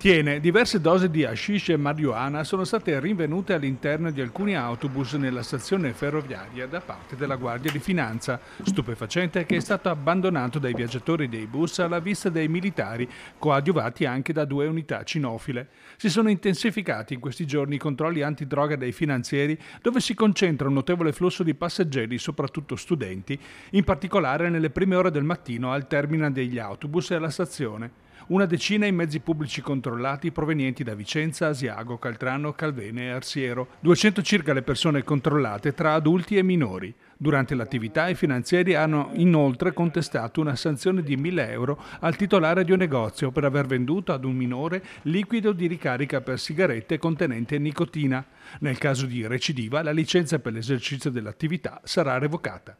Tiene, diverse dosi di hashish e marijuana sono state rinvenute all'interno di alcuni autobus nella stazione ferroviaria da parte della Guardia di Finanza, stupefacente che è stato abbandonato dai viaggiatori dei bus alla vista dei militari, coadiuvati anche da due unità cinofile. Si sono intensificati in questi giorni i controlli antidroga dei finanzieri, dove si concentra un notevole flusso di passeggeri, soprattutto studenti, in particolare nelle prime ore del mattino al terminal degli autobus e alla stazione una decina in mezzi pubblici controllati provenienti da Vicenza, Asiago, Caltrano, Calvene e Arsiero, 200 circa le persone controllate tra adulti e minori. Durante l'attività i finanzieri hanno inoltre contestato una sanzione di 1000 euro al titolare di un negozio per aver venduto ad un minore liquido di ricarica per sigarette contenente nicotina. Nel caso di recidiva la licenza per l'esercizio dell'attività sarà revocata.